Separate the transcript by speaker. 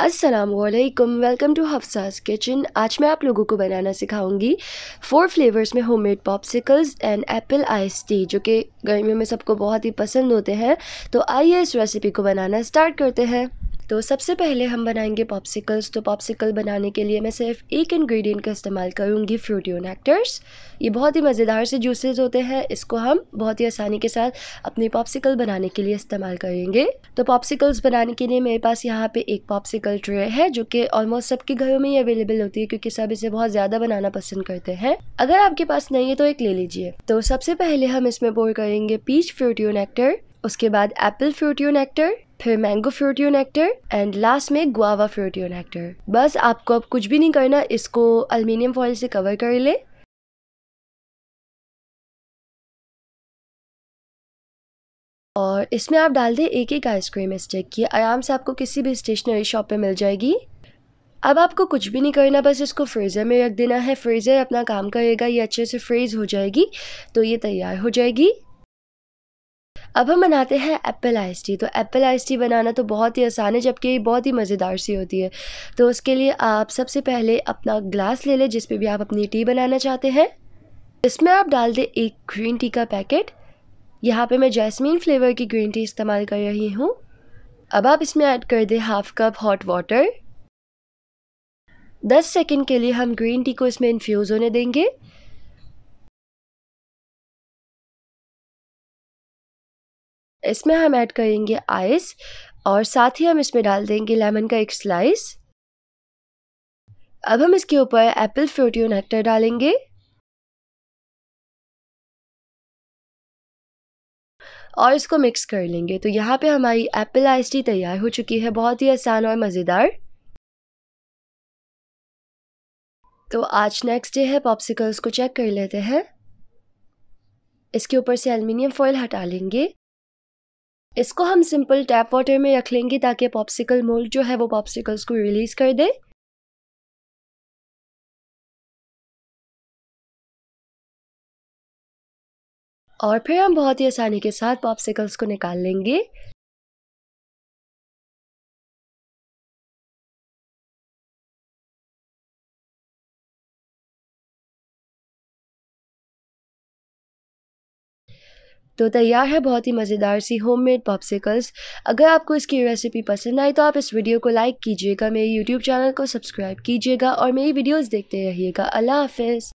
Speaker 1: वालेकुम welcome to हफ्साज kitchen आज मैं आप लोगों को बनाना सिखाऊंगी फोर फ्लेवर्स में homemade popsicles and apple ice tea जो कि गर्मियों में सबको बहुत ही पसंद होते हैं तो आइए इस रेसिपी को बनाना स्टार्ट करते हैं तो सबसे पहले हम बनाएंगे पॉप्सिकल्स तो पॉप्सिकल बनाने के लिए मैं सिर्फ एक इंग्रेडिएंट का इस्तेमाल करूँगी फ्रूटियो एक्टर्स ये बहुत ही मज़ेदार से जूसेस होते हैं इसको हम बहुत ही आसानी के साथ अपने पॉप्सिकल बनाने के लिए इस्तेमाल करेंगे तो पॉप्सिकल्स बनाने के लिए मेरे पास यहाँ पे एक पॉप्सिकल ट्रे है जो कि ऑलमोस्ट सबके घरों में ही अवेलेबल होती है क्योंकि सब इसे बहुत ज़्यादा बनाना पसंद करते हैं अगर आपके पास नहीं है तो एक ले लीजिए तो सबसे पहले हम इसमें बोर करेंगे पीच फ्रूटियो एक्टर उसके बाद एप्पल फ्रूटियो नेक्टर फिर mango Frutio nectar and last में गुआवा फ्रूटियो नेक्टर बस आपको अब कुछ भी नहीं करना इसको अल्मीनियम फॉइल से कवर कर ले और इसमें आप डाल दें एक एक आइसक्रीम स्टिक ये आराम से आपको किसी भी स्टेशनरी शॉप पे मिल जाएगी अब आपको कुछ भी नहीं करना बस इसको फ्रीज़र में रख देना है फ्रीज़र अपना काम करेगा ये अच्छे से फ्रीज़ हो जाएगी तो ये तैयार हो जाएगी अब हम बनाते हैं एप्पल आइस टी तो एप्पल आइस टी बनाना तो बहुत ही आसान है जबकि बहुत ही मज़ेदार सी होती है तो उसके लिए आप सबसे पहले अपना ग्लास ले लें जिस पर भी आप अपनी टी बनाना चाहते हैं इसमें आप डाल दें एक ग्रीन टी का पैकेट यहाँ पे मैं जैस्मिन फ्लेवर की ग्रीन टी इस्तेमाल कर रही हूँ अब आप इसमें ऐड कर दें हाफ़ कप हॉट वाटर दस सेकेंड के लिए हम ग्रीन टी को इसमें इन्फ्यूज़ होने देंगे इसमें हम ऐड करेंगे आइस और साथ ही हम इसमें डाल देंगे लेमन का एक स्लाइस अब हम इसके ऊपर एप्पल फ्रोटियो नेक्टर डालेंगे और इसको मिक्स कर लेंगे तो यहाँ पे हमारी एप्पल आइस टी तैयार हो चुकी है बहुत ही आसान और मज़ेदार तो आज नेक्स्ट डे है पॉप्सिकल्स को चेक कर लेते हैं इसके ऊपर से एल्युमिनियम फॉइल हटा लेंगे इसको हम सिंपल टैप वाटर में रख लेंगे ताकि पॉप्सिकल मोल्ड जो है वो पॉप्सिकल्स
Speaker 2: को रिलीज़ कर दे और फिर हम बहुत ही आसानी के साथ पॉप्सिकल्स को निकाल लेंगे तो तैयार है बहुत ही
Speaker 1: मज़ेदार सी होममेड पॉप्सिकल्स अगर आपको इसकी रेसिपी पसंद आई तो आप इस वीडियो को लाइक कीजिएगा मेरे यूट्यूब चैनल को सब्सक्राइब कीजिएगा और मेरी वीडियोस देखते रहिएगा अल्लाह हाफिज़